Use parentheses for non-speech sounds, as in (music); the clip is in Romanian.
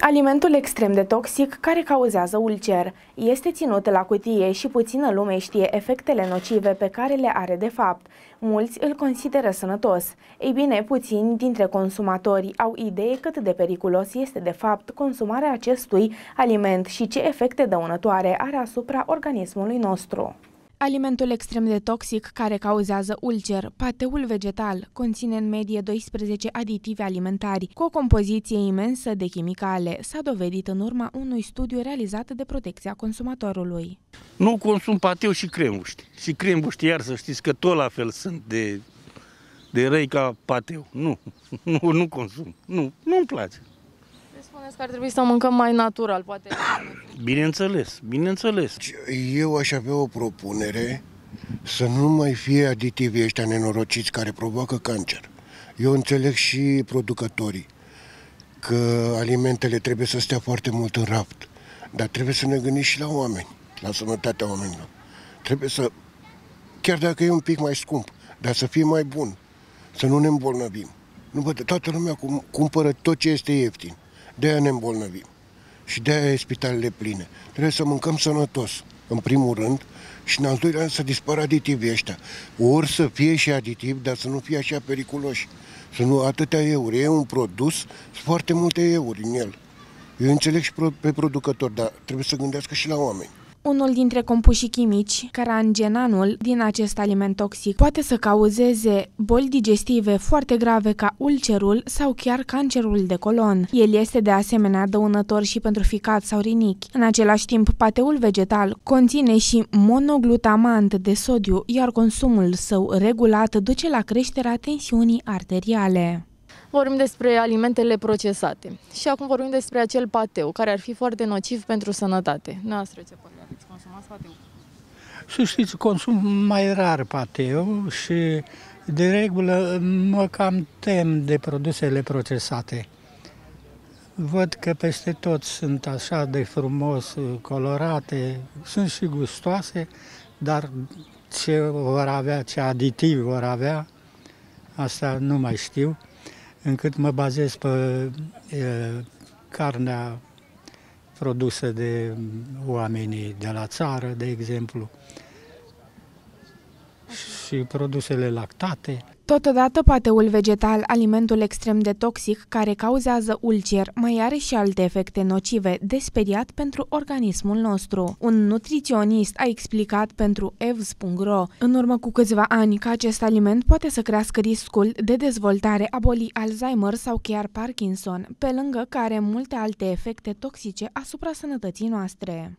Alimentul extrem de toxic care cauzează ulcer este ținut la cutie și puțină lume știe efectele nocive pe care le are de fapt. Mulți îl consideră sănătos. Ei bine, puțini dintre consumatori au idee cât de periculos este de fapt consumarea acestui aliment și ce efecte dăunătoare are asupra organismului nostru. Alimentul extrem de toxic care cauzează ulcer, pateul vegetal, conține în medie 12 aditivi alimentari, cu o compoziție imensă de chimicale, s-a dovedit în urma unui studiu realizat de protecția consumatorului. Nu consum pateu și crembuști. Și crembuști, iar să știți că tot la fel sunt de, de răi ca pateu. Nu, (laughs) nu, nu consum. Nu, nu-mi place. Se spuneți că ar trebui să mâncăm mai natural, poate. Bineînțeles, bineînțeles. Eu aș avea o propunere să nu mai fie aditivii ăștia nenorociți care provoacă cancer. Eu înțeleg și producătorii că alimentele trebuie să stea foarte mult în raft, dar trebuie să ne gândim și la oameni, la sănătatea oamenilor. Trebuie să, chiar dacă e un pic mai scump, dar să fie mai bun, să nu ne îmbolnăvim. Nu, bă, toată lumea cumpără tot ce este ieftin de aia ne îmbolnăvim și de aia e spitalele pline. Trebuie să mâncăm sănătos, în primul rând, și în al doilea rând să dispară aditivii ăștia. Ori să fie și aditivi, dar să nu fie așa periculoși. Să nu atâtea euri. E un produs, sunt foarte multe euri în el. Eu înțeleg și pe producător, dar trebuie să gândească și la oameni. Unul dintre compușii chimici, carangenanul, din acest aliment toxic, poate să cauzeze boli digestive foarte grave ca ulcerul sau chiar cancerul de colon. El este de asemenea dăunător și pentru ficat sau rinichi. În același timp, pateul vegetal conține și monoglutamat de sodiu, iar consumul său regulat duce la creșterea tensiunii arteriale vorbim despre alimentele procesate. Și acum vorbim despre acel pateu, care ar fi foarte nociv pentru sănătate. Noastră ce părere? Consumați, consumați pateu. Să știți, consum mai rar pateu și de regulă mă cam tem de produsele procesate. Văd că peste tot sunt așa de frumos uh, colorate, sunt și gustoase, dar ce vor avea, ce aditivi vor avea, asta nu mai știu, încât mă bazez pe e, uh, carnea produse de oamenii de la țară, de exemplu și produsele lactate. Totodată, pateul vegetal, alimentul extrem de toxic care cauzează ulcer, mai are și alte efecte nocive, desperiat pentru organismul nostru. Un nutriționist a explicat pentru evs.ro în urmă cu câțiva ani că acest aliment poate să crească riscul de dezvoltare a bolii Alzheimer sau chiar Parkinson, pe lângă care multe alte efecte toxice asupra sănătății noastre.